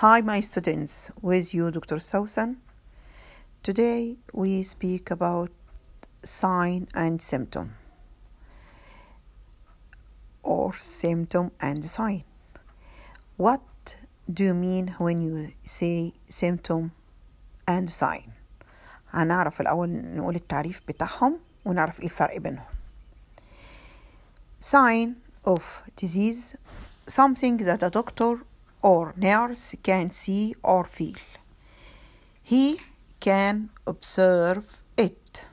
Hi, my students, with you, Dr. Sausan. Today we speak about sign and symptom, or symptom and sign. What do you mean when you say symptom and sign? هنعرف الأول نقول التعريف بتاعهم ونعرف إيه الفرق بينهم. Sign of disease something that a doctor or nurse can see or feel. He can observe it.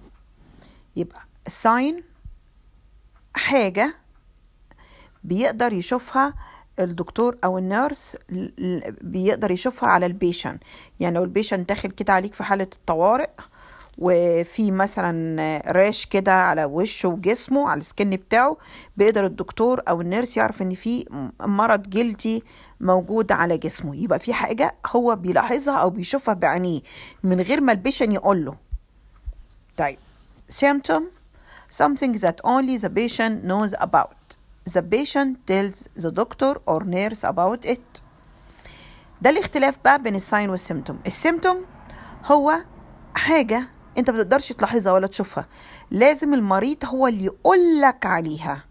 يبقى sign حاجة بيقدر يشوفها الدكتور او النيرس بيقدر يشوفها على البيشن يعني لو البيشن داخل كده عليك في حاله الطوارئ وفي مثلا راش كده على وشه وجسمه على السكن بتاعه بيقدر الدكتور او النيرس يعرف ان في مرض جلدي موجود على جسمه يبقى في حاجه هو بيلاحظها او بيشوفها بعينيه من غير ما البيشن يقول له طيب symptom something that only the patient knows about the patient tells the doctor or nurse about it ده الاختلاف بقى بين الساين والسيمتوم السيمتوم هو حاجة انت ما تقدرش تلاحظها ولا تشوفها لازم المريض هو اللي يقول لك عليها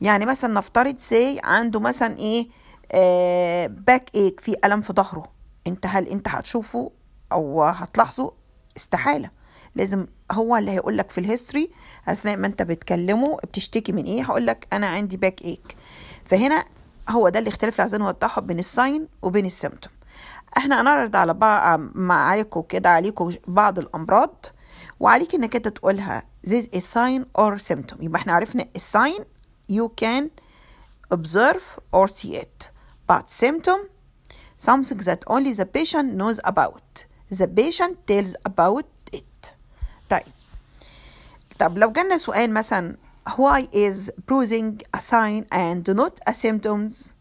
يعني مثلا نفترض سي عنده مثلا ايه آه باك ايك في الم في ظهره انت هل انت هتشوفه او هتلاحظه استحاله لازم هو اللي هيقول لك في الهيستوري اثناء ما انت بتكلمه بتشتكي من ايه هقول لك انا عندي باك ايك فهنا هو ده اللي اختلف العزان والتحب بين الساين وبين السيمتوم احنا هنعرض على بعض معاكم كده عليكم بعض الامراض وعليك انك انت تقولها this is sign or symptom يبقى احنا عرفنا sign you can observe or see it but symptom something that only the patient knows about the patient tells about it طيب طب لو جالنا سؤال مثلا why is bruising a sign and not a symptoms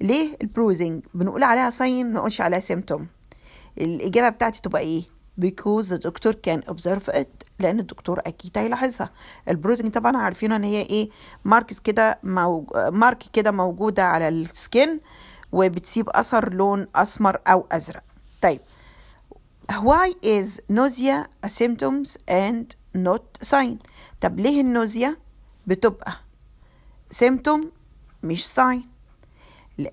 ليه البروزنج بنقول عليها ساين نقولش عليها سيمتوم الإجابة بتاعتي تبقى إيه because the doctor can observe it لأن الدكتور أكيد هيلاحظها البروزنج طبعا عارفين إن هي إيه ماركس كده مارك كده موجودة على السكين وبتسيب أثر لون أسمر أو أزرق طيب why is nausea a symptoms and not sign طب ليه النوزيا بتبقى symptom مش sign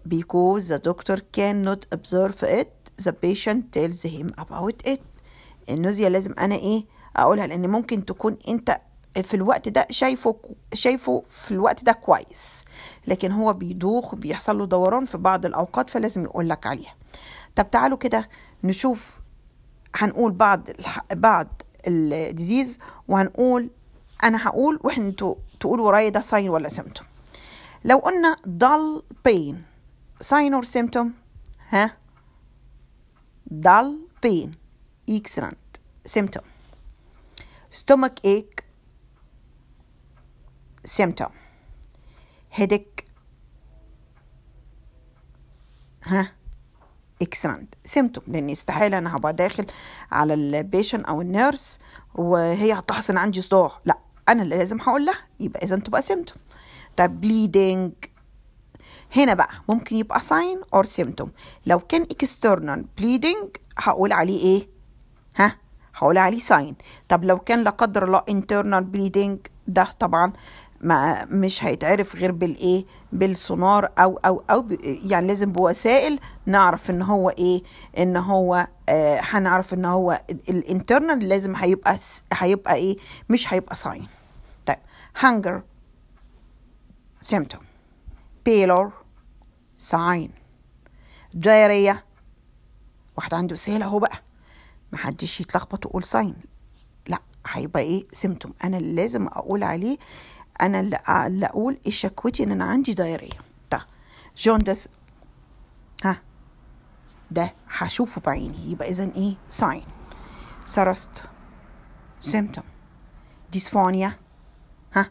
because the doctor cannot observe it the patient tells him about it النزية لازم انا ايه اقولها لان ممكن تكون انت في الوقت ده شايفه شايفه في الوقت ده كويس لكن هو بيدوخ بيحصل له دوران في بعض الاوقات فلازم يقول لك عليها طب تعالوا كده نشوف هنقول بعض بعض الديزيز وهنقول انا هقول واحنا انتوا تقولوا ورايا ده ساين ولا سيمتوم لو قلنا dull pain sign or symptom ها dull pain excellent symptom stomach ache symptom headache ها اكسلنت سيمتوم لان استحاله انا هبقى داخل على البيشن او النيرس وهي هتلاحظ ان عندي صداع لا انا اللي لازم هقول لها يبقى اذا تبقى symptom طب bleeding هنا بقى ممكن يبقى ساين اور سيمتوم لو كان اكسترنال بليدنج هقول عليه ايه ها هقول عليه ساين طب لو كان لا قدر الله internal bleeding ده طبعا ما مش هيتعرف غير بالايه بالسونار او او او يعني لازم بوسائل نعرف ان هو ايه ان هو آه هنعرف ان هو الانترنال لازم هيبقى هيبقى ايه مش هيبقى ساين طيب هانجر سيمتوم بيلور ساين دايرية واحد عنده سهلة اهو بقى محدش يتلخبط ويقول ساين لا هيبقى ايه سمتم انا اللي لازم اقول عليه انا اللي اقول ايه شكوتي ان انا عندي دايرية ده جوندس ها ده هشوفه بعيني يبقى اذا ايه ساين سرست سيمتوم ديسفونيا ها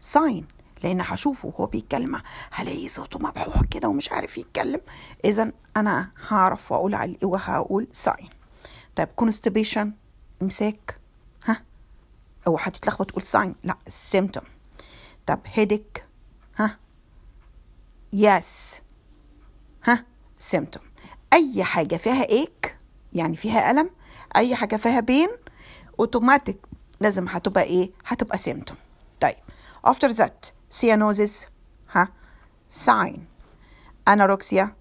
ساين لان هشوفه وهو بيتكلم هلاقي صوته مبحوح كده ومش عارف يتكلم اذا انا هعرف واقول عليه وهقول ساين طيب كونستبيشن امساك ها او هتتلخبط تقول ساين لا سيمتوم طب هيديك ها يس ها سيمتوم اي حاجه فيها ايك يعني فيها الم اي حاجه فيها بين اوتوماتيك لازم هتبقى ايه هتبقى سيمتوم طيب after that cyanosis ها sign أناروكسيا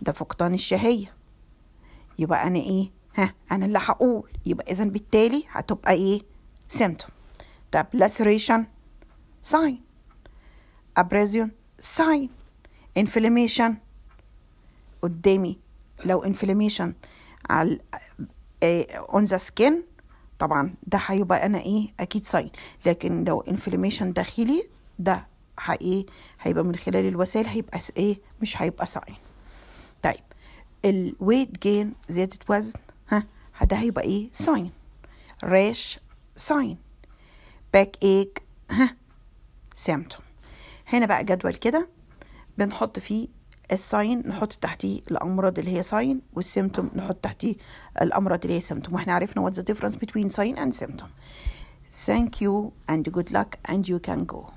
ده فقدان الشهية يبقى أنا إيه ها أنا اللي هقول يبقى إذا بالتالي هتبقى إيه symptom طب laceration sign abrasion sign inflammation قدامي لو inflammation على آه، on the skin طبعا ده هيبقى انا ايه اكيد ساين لكن لو انفلاميشن داخلي ده ايه هيبقى من خلال الوسائل هيبقى ايه مش هيبقى ساين طيب الويت جين زياده وزن ها ده هيبقى ايه ساين ريش ساين باك ايك ها سيمتوم هنا بقى جدول كده بنحط فيه الساين نحط تحتيه الامراض اللي هي ساين والسيمتوم نحط تحتيه الامراض اللي هي سيمتوم واحنا عرفنا what's the difference between sign and symptom Thank you and good luck and you can go.